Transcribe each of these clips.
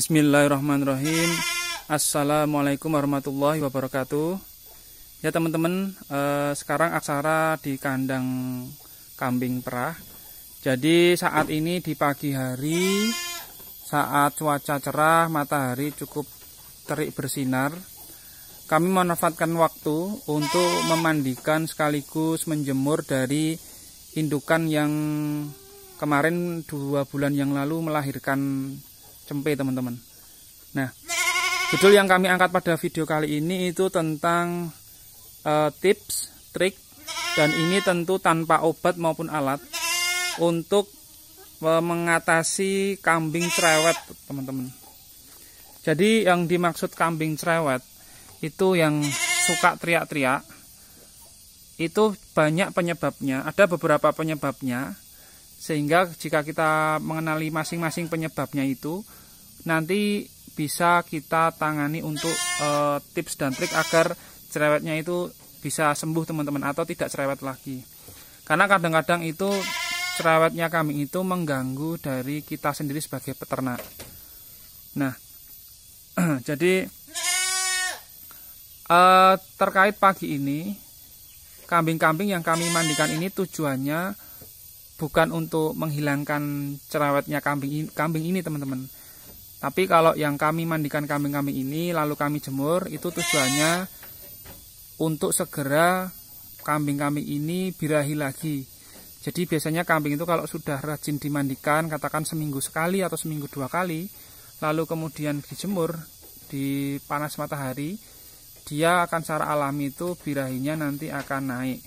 Bismillahirrahmanirrahim. Assalamualaikum warahmatullahi wabarakatuh. Ya teman-teman, eh, sekarang aksara di kandang kambing perah. Jadi saat ini di pagi hari, saat cuaca cerah, matahari cukup terik bersinar, kami memanfaatkan waktu untuk memandikan sekaligus menjemur dari indukan yang kemarin dua bulan yang lalu melahirkan cempe teman-teman nah judul yang kami angkat pada video kali ini itu tentang uh, tips trik dan ini tentu tanpa obat maupun alat untuk eh, mengatasi kambing cerewet teman-teman jadi yang dimaksud kambing cerewet itu yang suka teriak-teriak itu banyak penyebabnya ada beberapa penyebabnya sehingga jika kita mengenali masing-masing penyebabnya itu nanti bisa kita tangani untuk uh, tips dan trik agar cerewetnya itu bisa sembuh teman-teman atau tidak cerewet lagi karena kadang-kadang itu cerewetnya kambing itu mengganggu dari kita sendiri sebagai peternak nah jadi eh, terkait pagi ini kambing-kambing yang kami mandikan ini tujuannya bukan untuk menghilangkan cerewetnya kambing kambing ini teman-teman tapi kalau yang kami mandikan kambing-kambing ini lalu kami jemur itu tujuannya untuk segera kambing-kambing ini birahi lagi. Jadi biasanya kambing itu kalau sudah rajin dimandikan katakan seminggu sekali atau seminggu dua kali lalu kemudian dijemur di panas matahari dia akan secara alami itu birahinya nanti akan naik.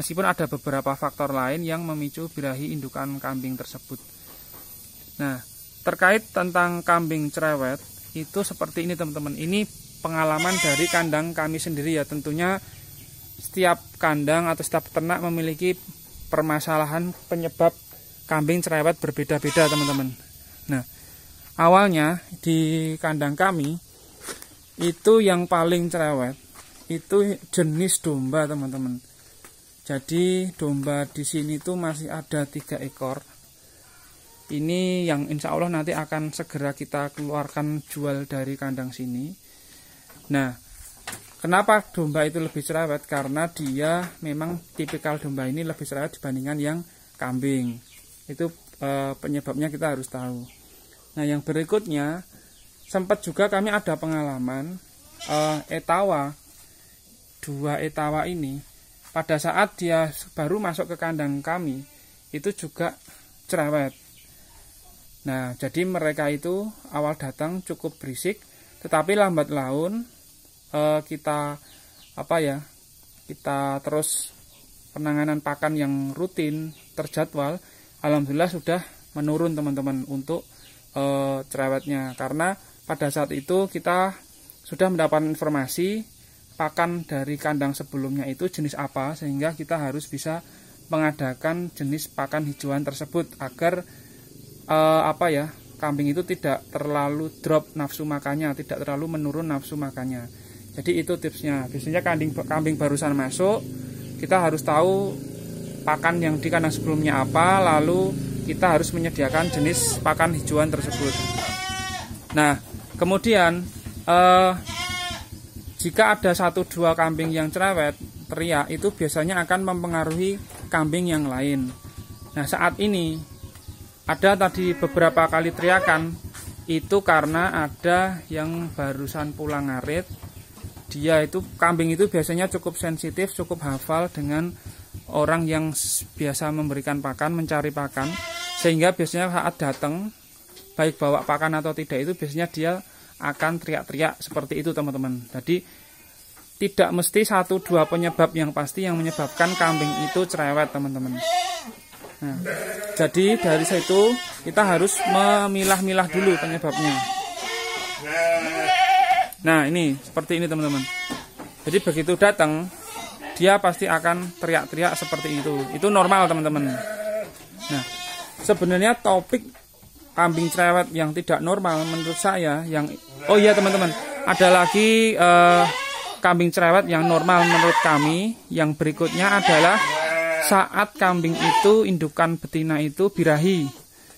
Meskipun ada beberapa faktor lain yang memicu birahi indukan kambing tersebut. Nah, terkait tentang kambing cerewet itu seperti ini teman-teman ini pengalaman dari kandang kami sendiri ya tentunya setiap kandang atau setiap ternak memiliki permasalahan penyebab kambing cerewet berbeda-beda teman-teman nah awalnya di kandang kami itu yang paling cerewet itu jenis domba teman-teman jadi domba di sini itu masih ada tiga ekor ini yang insya Allah nanti akan segera kita keluarkan jual dari kandang sini nah kenapa domba itu lebih cerewet karena dia memang tipikal domba ini lebih cerewet dibandingkan yang kambing itu e, penyebabnya kita harus tahu nah yang berikutnya sempat juga kami ada pengalaman e, etawa dua etawa ini pada saat dia baru masuk ke kandang kami itu juga cerewet Nah, jadi mereka itu awal datang cukup berisik, tetapi lambat laun eh, kita apa ya? Kita terus penanganan pakan yang rutin, terjadwal, alhamdulillah sudah menurun teman-teman untuk eh, cerewetnya karena pada saat itu kita sudah mendapat informasi pakan dari kandang sebelumnya itu jenis apa sehingga kita harus bisa mengadakan jenis pakan hijauan tersebut agar uh, apa ya kambing itu tidak terlalu drop nafsu makannya, tidak terlalu menurun nafsu makannya. Jadi itu tipsnya. Biasanya kambing kambing barusan masuk, kita harus tahu pakan yang di kandang sebelumnya apa, lalu kita harus menyediakan jenis pakan hijauan tersebut. Nah, kemudian uh, jika ada satu dua kambing yang cerewet, teriak itu biasanya akan mempengaruhi kambing yang lain. Nah, saat ini ada tadi beberapa kali teriakan itu karena ada yang barusan pulang ngarit dia itu kambing itu biasanya cukup sensitif cukup hafal dengan orang yang biasa memberikan pakan mencari pakan sehingga biasanya saat datang baik bawa pakan atau tidak itu biasanya dia akan teriak-teriak seperti itu teman-teman jadi tidak mesti satu dua penyebab yang pasti yang menyebabkan kambing itu cerewet teman-teman Nah, jadi dari situ kita harus memilah-milah dulu penyebabnya. Nah ini seperti ini teman-teman. Jadi begitu datang dia pasti akan teriak-teriak seperti itu. Itu normal teman-teman. Nah sebenarnya topik kambing cerewet yang tidak normal menurut saya yang oh iya teman-teman ada lagi eh, kambing cerewet yang normal menurut kami yang berikutnya adalah saat kambing itu indukan betina itu birahi.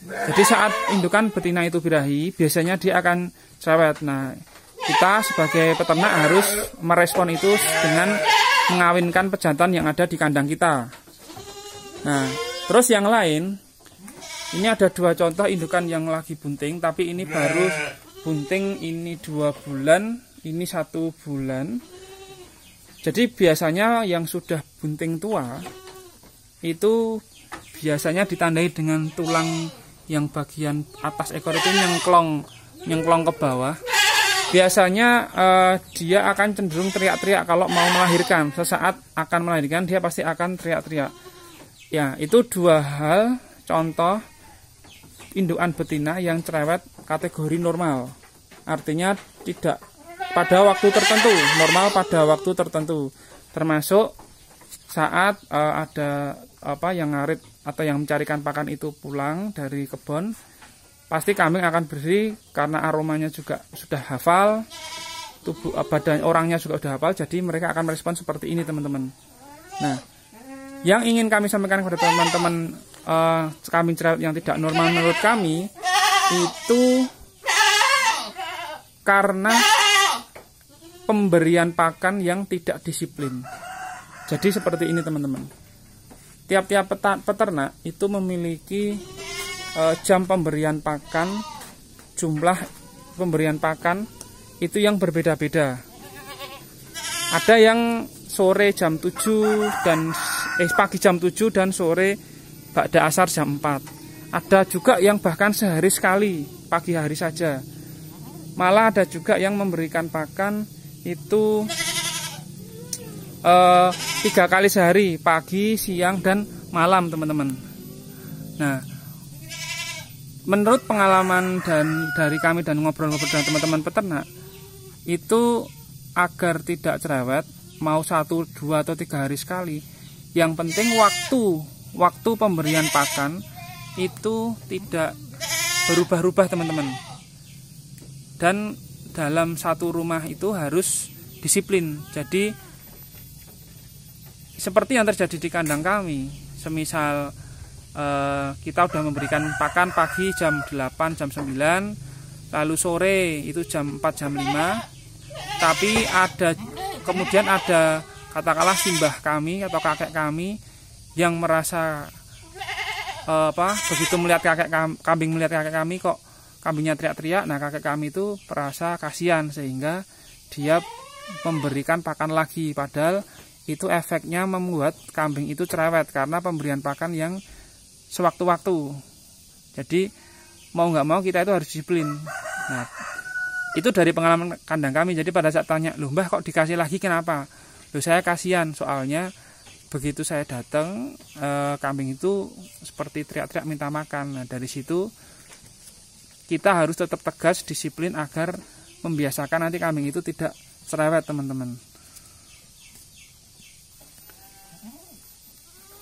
Jadi saat indukan betina itu birahi, biasanya dia akan cerewet. Nah, kita sebagai peternak harus merespon itu dengan mengawinkan pejantan yang ada di kandang kita. Nah, terus yang lain, ini ada dua contoh indukan yang lagi bunting, tapi ini baru bunting ini dua bulan, ini satu bulan. Jadi biasanya yang sudah bunting tua itu biasanya ditandai dengan tulang yang bagian atas ekor itu nyengklong nyengklong ke bawah biasanya uh, dia akan cenderung teriak-teriak kalau mau melahirkan sesaat akan melahirkan dia pasti akan teriak-teriak ya itu dua hal contoh indukan betina yang cerewet kategori normal artinya tidak pada waktu tertentu normal pada waktu tertentu termasuk saat uh, ada apa yang ngarit atau yang mencarikan pakan itu pulang dari kebun, pasti kambing akan bersih karena aromanya juga sudah hafal, tubuh eh, badan orangnya juga sudah hafal, jadi mereka akan merespon seperti ini teman-teman. Nah, yang ingin kami sampaikan kepada teman-teman uh, kambing cerewet yang tidak normal menurut kami itu karena pemberian pakan yang tidak disiplin. Jadi seperti ini teman-teman tiap-tiap peternak itu memiliki e, jam pemberian pakan, jumlah pemberian pakan itu yang berbeda-beda. Ada yang sore jam 7 dan eh pagi jam 7 dan sore bakda asar jam 4. Ada juga yang bahkan sehari sekali, pagi hari saja. Malah ada juga yang memberikan pakan itu Eh, tiga kali sehari pagi siang dan malam teman-teman nah menurut pengalaman dan dari kami dan ngobrol-ngobrol dengan teman-teman peternak itu agar tidak cerewet mau satu dua atau tiga hari sekali yang penting waktu waktu pemberian pakan itu tidak berubah-ubah teman-teman dan dalam satu rumah itu harus disiplin jadi seperti yang terjadi di kandang kami semisal eh, kita sudah memberikan pakan pagi jam 8 jam 9 lalu sore itu jam 4 jam 5 tapi ada kemudian ada katakanlah simbah kami atau kakek kami yang merasa eh, apa begitu melihat kakek kambing melihat kakek kami kok kambingnya teriak-teriak nah kakek kami itu merasa kasihan sehingga dia memberikan pakan lagi padahal itu efeknya membuat kambing itu cerewet karena pemberian pakan yang sewaktu-waktu. Jadi mau nggak mau kita itu harus disiplin. Nah, itu dari pengalaman kandang kami. Jadi pada saat tanya, loh mbah kok dikasih lagi kenapa? Loh saya kasihan soalnya begitu saya datang e, kambing itu seperti teriak-teriak minta makan. Nah, dari situ kita harus tetap tegas disiplin agar membiasakan nanti kambing itu tidak cerewet teman-teman.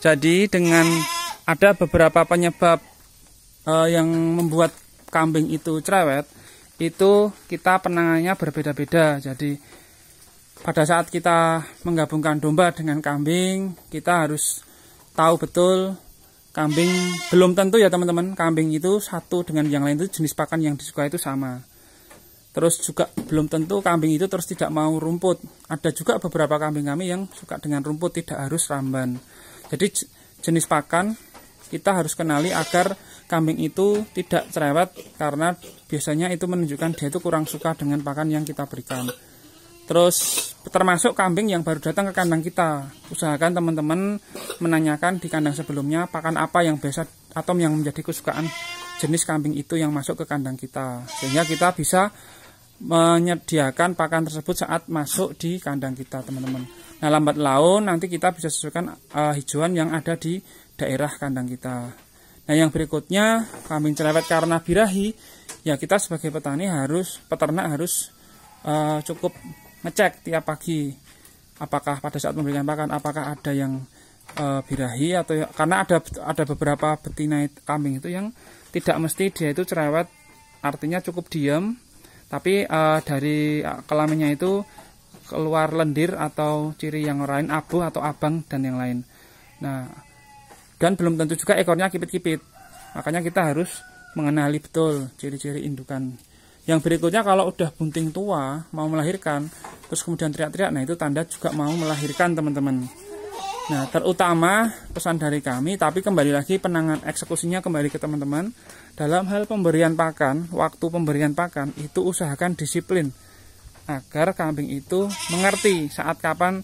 Jadi dengan ada beberapa penyebab uh, yang membuat kambing itu cerewet, itu kita penangannya berbeda-beda. Jadi pada saat kita menggabungkan domba dengan kambing, kita harus tahu betul kambing belum tentu ya teman-teman, kambing itu satu dengan yang lain itu jenis pakan yang disukai itu sama. Terus juga belum tentu kambing itu terus tidak mau rumput. Ada juga beberapa kambing kami yang suka dengan rumput tidak harus ramban. Jadi jenis pakan kita harus kenali agar kambing itu tidak cerewet karena biasanya itu menunjukkan dia itu kurang suka dengan pakan yang kita berikan. Terus termasuk kambing yang baru datang ke kandang kita. Usahakan teman-teman menanyakan di kandang sebelumnya pakan apa yang biasa atau yang menjadi kesukaan jenis kambing itu yang masuk ke kandang kita. Sehingga kita bisa menyediakan pakan tersebut saat masuk di kandang kita, teman-teman. Nah lambat laun nanti kita bisa sesuaikan uh, eh, hijauan yang ada di daerah kandang kita. Nah yang berikutnya kambing cerewet karena birahi ya kita sebagai petani harus peternak harus uh, cukup ngecek tiap pagi apakah pada saat memberikan pakan apakah ada yang uh, birahi atau ya, karena ada ada beberapa betina kambing itu yang tidak mesti dia itu cerewet artinya cukup diem tapi uh, dari kelaminnya itu keluar lendir atau ciri yang lain abu atau abang dan yang lain nah dan belum tentu juga ekornya kipit-kipit makanya kita harus mengenali betul ciri-ciri indukan yang berikutnya kalau udah bunting tua mau melahirkan terus kemudian teriak-teriak nah itu tanda juga mau melahirkan teman-teman nah terutama pesan dari kami tapi kembali lagi penangan eksekusinya kembali ke teman-teman dalam hal pemberian pakan waktu pemberian pakan itu usahakan disiplin agar kambing itu mengerti saat kapan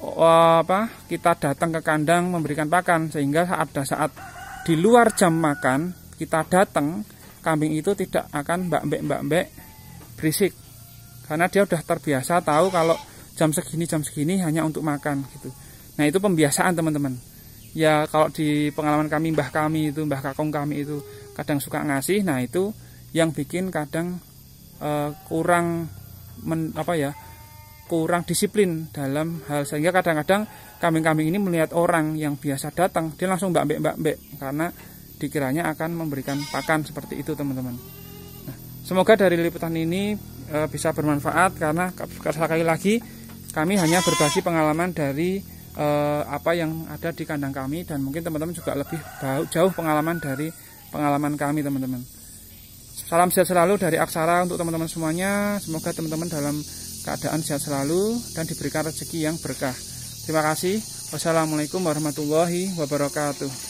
eh, apa kita datang ke kandang memberikan pakan sehingga saat ada saat di luar jam makan kita datang kambing itu tidak akan mbak mbek mbak mbek berisik karena dia sudah terbiasa tahu kalau jam segini jam segini hanya untuk makan gitu nah itu pembiasaan teman-teman ya kalau di pengalaman kami mbah kami itu mbah kakong kami itu kadang suka ngasih nah itu yang bikin kadang Eh, kurang men, apa ya kurang disiplin dalam hal sehingga kadang-kadang kambing-kambing ini melihat orang yang biasa datang dia langsung mbak mbak mbak, mbak karena dikiranya akan memberikan pakan seperti itu teman-teman nah, semoga dari liputan ini e, bisa bermanfaat karena sekali lagi kami hanya berbagi pengalaman dari e, apa yang ada di kandang kami dan mungkin teman-teman juga lebih jauh pengalaman dari pengalaman kami teman-teman Salam sehat selalu dari Aksara untuk teman-teman semuanya. Semoga teman-teman dalam keadaan sehat selalu dan diberikan rezeki yang berkah. Terima kasih. Wassalamualaikum warahmatullahi wabarakatuh.